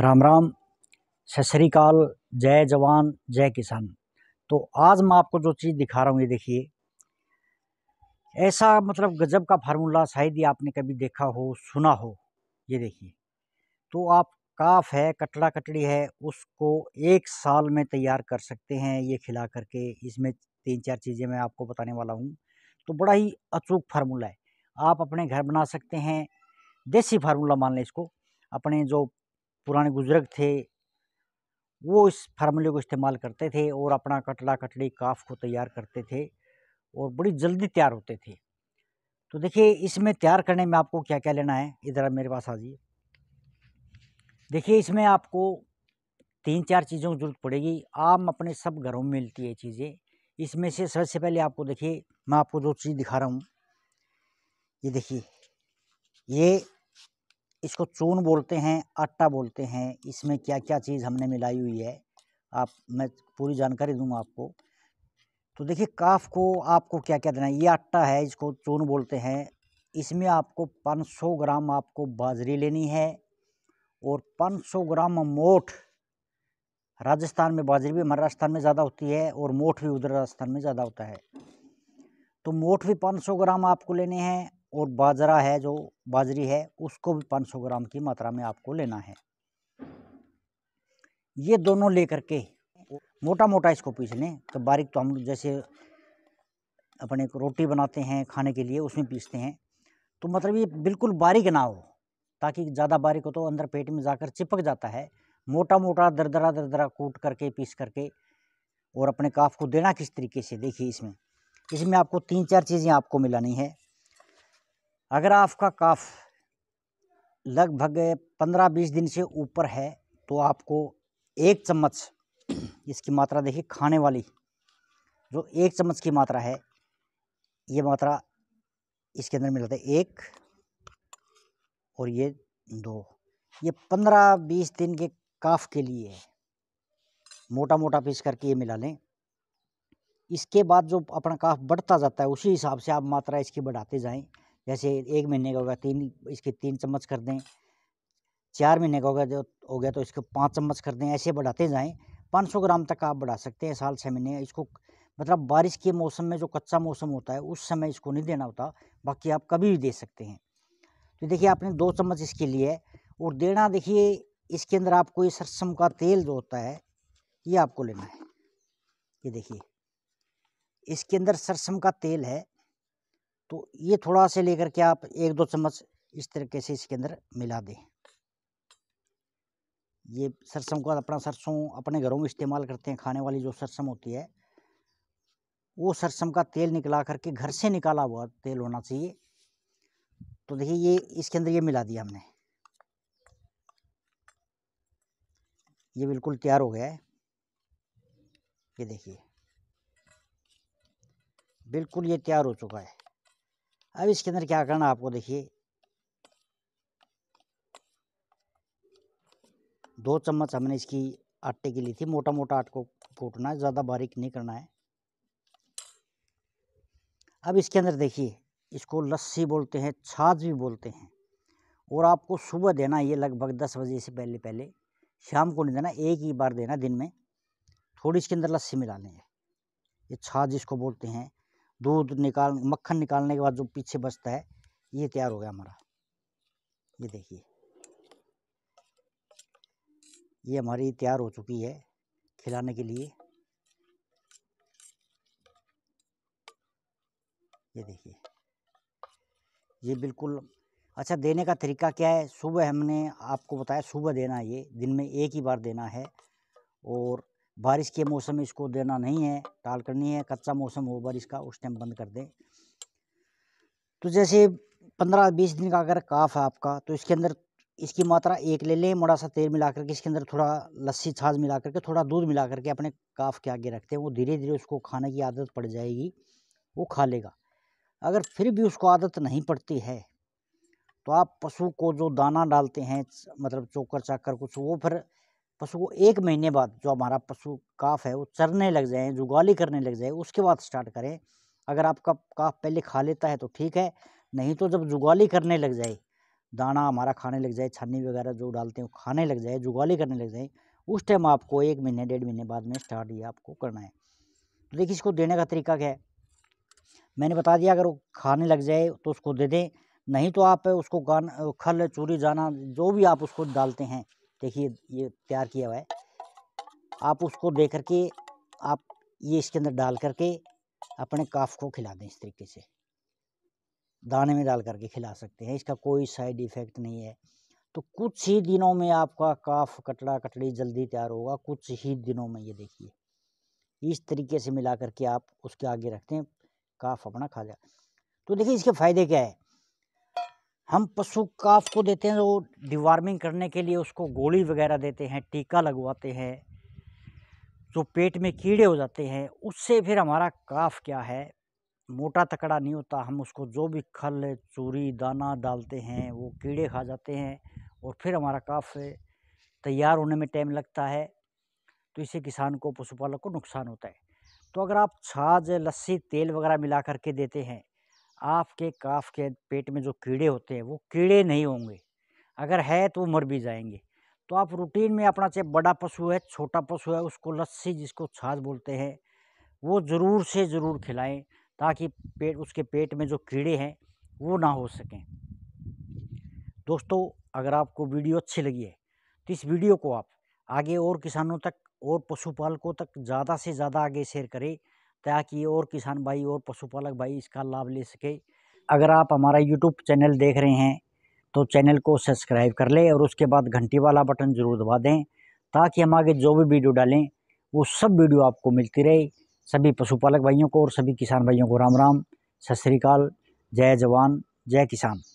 राम राम सत श्रीकाल जय जवान जय किसान तो आज मैं आपको जो चीज़ दिखा रहा हूँ ये देखिए ऐसा मतलब गजब का फार्मूला शायद ही आपने कभी देखा हो सुना हो ये देखिए तो आप काफ है कटड़ा कटड़ी है उसको एक साल में तैयार कर सकते हैं ये खिला करके इसमें तीन चार चीज़ें मैं आपको बताने वाला हूँ तो बड़ा ही अचूक फार्मूला है आप अपने घर बना सकते हैं देसी फार्मूला मान लें इसको अपने जो पुराने बुजुर्ग थे वो इस फार्मूले को इस्तेमाल करते थे और अपना कटड़ा कटड़ी काफ को तैयार करते थे और बड़ी जल्दी तैयार होते थे तो देखिए इसमें तैयार करने में आपको क्या क्या लेना है इधर मेरे पास आ जाइए देखिए इसमें आपको तीन चार चीज़ों की जरूरत पड़ेगी आम अपने सब घरों में मिलती है चीज़ें इसमें से सबसे पहले आपको देखिए मैं आपको जो चीज़ दिखा रहा हूँ ये देखिए ये इसको चून बोलते हैं आटा बोलते हैं इसमें क्या क्या चीज़ हमने मिलाई हुई है आप मैं पूरी जानकारी दूंगा आपको तो देखिए काफ को आपको क्या क्या देना है ये आटा है इसको चून बोलते हैं इसमें आपको 500 ग्राम आपको बाजरी लेनी है और 500 ग्राम मोठ राजस्थान में बाजरी भी हमारे में ज़्यादा होती है और मोठ भी उधर राजस्थान में ज़्यादा होता है तो मोठ भी पाँच ग्राम आपको लेने हैं और बाजरा है जो बाजरी है उसको भी 500 ग्राम की मात्रा में आपको लेना है ये दोनों लेकर के मोटा मोटा इसको पीस लें तो बारीक तो हम जैसे अपने रोटी बनाते हैं खाने के लिए उसमें पीसते हैं तो मतलब ये बिल्कुल बारीक ना हो ताकि ज़्यादा बारीक हो तो अंदर पेट में जाकर चिपक जाता है मोटा मोटा दरदरा दरदरा कूट करके पीस करके और अपने काफ को देना किस तरीके से देखिए इसमें इसमें आपको तीन चार चीज़ें आपको मिलानी है अगर आपका काफ लगभग पंद्रह बीस दिन से ऊपर है तो आपको एक चम्मच इसकी मात्रा देखिए खाने वाली जो एक चम्मच की मात्रा है ये मात्रा इसके अंदर मिलता है एक और ये दो ये पंद्रह बीस दिन के काफ के लिए है मोटा मोटा पीस करके ये मिला लें इसके बाद जो अपना काफ बढ़ता जाता है उसी हिसाब से आप मात्रा इसकी बढ़ाते जाएं जैसे एक महीने का होगा तीन इसके तीन चम्मच कर दें चार महीने का होगा जो हो गया तो इसको पाँच चम्मच कर दें ऐसे बढ़ाते जाएँ सौ ग्राम तक आप बढ़ा सकते हैं साल छः महीने इसको मतलब बारिश के मौसम में जो कच्चा मौसम होता है उस समय इसको नहीं देना होता बाकी आप कभी भी दे सकते हैं तो देखिए आपने दो चम्मच इसके लिए और देना देखिए इसके अंदर आपको ये सरसम का तेल जो होता है ये आपको लेना है ये देखिए इसके अंदर सरसम का तेल है तो ये थोड़ा से लेकर के आप एक दो चम्मच इस तरीके से इसके अंदर मिला दें ये सरसों का अपना सरसों अपने घरों में इस्तेमाल करते हैं खाने वाली जो सरसम होती है वो सरसम का तेल निकला करके घर से निकाला हुआ तेल होना चाहिए तो देखिए ये इसके अंदर ये मिला दिया हमने ये बिल्कुल तैयार हो गया है ये देखिए बिल्कुल ये तैयार हो चुका है अब इसके अंदर क्या करना आपको देखिए दो चम्मच हमने इसकी आटे की ली थी मोटा मोटा आटे को कूटना है ज़्यादा बारीक नहीं करना है अब इसके अंदर देखिए इसको लस्सी बोलते हैं छाछ भी बोलते हैं और आपको सुबह देना ये लगभग दस बजे से पहले पहले शाम को नहीं देना एक ही बार देना दिन में थोड़ी इसके अंदर लस्सी मिला लें ये छाछ जिसको बोलते हैं दूध निकाल मक्खन निकालने के बाद जो पीछे बचता है ये तैयार हो गया हमारा ये देखिए ये हमारी तैयार हो चुकी है खिलाने के लिए ये देखिए ये बिल्कुल अच्छा देने का तरीका क्या है सुबह हमने आपको बताया सुबह देना है ये दिन में एक ही बार देना है और बारिश के मौसम में इसको देना नहीं है टाल करनी है कच्चा मौसम हो बारिश का उस टाइम बंद कर दें तो जैसे पंद्रह बीस दिन का अगर काफ है आपका तो इसके अंदर इसकी मात्रा एक ले लें मोड़ा सा तेल मिला करके इसके अंदर थोड़ा लस्सी छाछ मिला करके थोड़ा दूध मिला करके अपने काफ के आगे रखते हैं वो धीरे धीरे उसको खाने की आदत पड़ जाएगी वो खा लेगा अगर फिर भी उसको आदत नहीं पड़ती है तो आप पशु को जो दाना डालते हैं मतलब चोकर चाकर कुछ वो फिर पशु को एक महीने बाद जो हमारा पशु काफ है वो चरने लग जाए जुगाली करने लग जाए उसके बाद स्टार्ट करें अगर आपका काफ पहले खा लेता है तो ठीक है नहीं तो जब जुगाली करने लग जाए दाना हमारा खाने लग जाए छन्नी वगैरह जो डालते हैं खाने लग जाए जुगाली करने लग जाए उस टाइम आपको एक महीने डेढ़ महीने बाद में स्टार्ट ये आपको करना है तो देखिए इसको देने का तरीका क्या है मैंने बता दिया अगर वो खाने लग जाए तो उसको दे दें नहीं तो आप उसको गान खल चूरी जाना जो भी आप उसको डालते हैं देखिए ये तैयार किया हुआ है आप उसको दे करके आप ये इसके अंदर डाल करके अपने काफ को खिला दें इस तरीके से दाने में डाल करके खिला सकते हैं इसका कोई साइड इफ़ेक्ट नहीं है तो कुछ ही दिनों में आपका काफ कटड़ा कटड़ी जल्दी तैयार होगा कुछ ही दिनों में ये देखिए इस तरीके से मिला करके आप उसके आगे रखते हैं काफ अपना खा जाए तो देखिए इसके फ़ायदे क्या है हम पशु काफ को देते हैं तो वो डिवार्मिंग करने के लिए उसको गोली वगैरह देते हैं टीका लगवाते हैं जो पेट में कीड़े हो जाते हैं उससे फिर हमारा काफ क्या है मोटा तकड़ा नहीं होता हम उसको जो भी खल चूरी दाना डालते हैं वो कीड़े खा जाते हैं और फिर हमारा काफ तैयार होने में टाइम लगता है तो इससे किसान को पशुपालक को नुकसान होता है तो अगर आप छाछ लस्सी तेल वगैरह मिला करके देते हैं आपके काफ के पेट में जो कीड़े होते हैं वो कीड़े नहीं होंगे अगर है तो वो मर भी जाएंगे तो आप रूटीन में अपना चाहे बड़ा पशु है छोटा पशु है उसको लस्सी जिसको छाछ बोलते हैं वो ज़रूर से ज़रूर खिलाएं ताकि पेट उसके पेट में जो कीड़े हैं वो ना हो सकें दोस्तों अगर आपको वीडियो अच्छी लगी है तो इस वीडियो को आप आगे और किसानों तक और पशुपालकों तक ज़्यादा से ज़्यादा आगे शेयर करें ताकि और किसान भाई और पशुपालक भाई इसका लाभ ले सके अगर आप हमारा यूट्यूब चैनल देख रहे हैं तो चैनल को सब्सक्राइब कर लें और उसके बाद घंटी वाला बटन ज़रूर दबा दें ताकि हम आगे जो भी वीडियो डालें वो सब वीडियो आपको मिलती रहे सभी पशुपालक भाइयों को और सभी किसान भाइयों को राम राम सत श्रीकाल जय जवान जय किसान